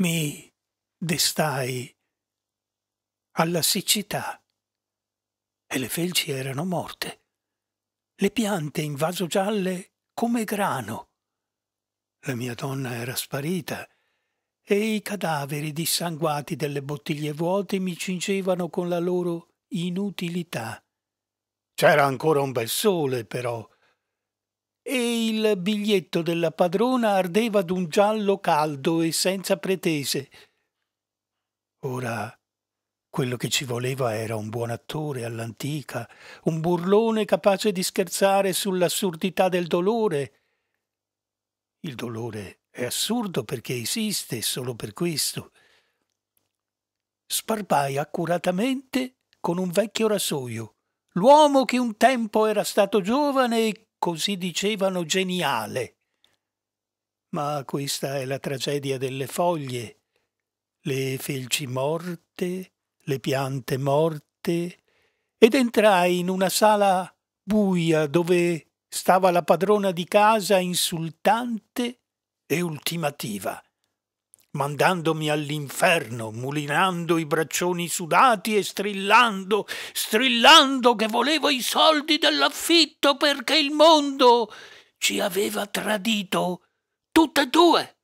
mi destai alla siccità e le felci erano morte, le piante in vaso gialle come grano. La mia donna era sparita e i cadaveri dissanguati delle bottiglie vuote mi cingevano con la loro inutilità. C'era ancora un bel sole, però, e il biglietto della padrona ardeva d'un giallo caldo e senza pretese. Ora quello che ci voleva era un buon attore all'antica, un burlone capace di scherzare sull'assurdità del dolore. Il dolore è assurdo perché esiste solo per questo. Sparpai accuratamente con un vecchio rasoio l'uomo che un tempo era stato giovane e così dicevano geniale. Ma questa è la tragedia delle foglie, le felci morte, le piante morte, ed entrai in una sala buia dove stava la padrona di casa insultante e ultimativa mandandomi all'inferno, mulinando i braccioni sudati e strillando, strillando che volevo i soldi dell'affitto perché il mondo ci aveva tradito. Tutte e due.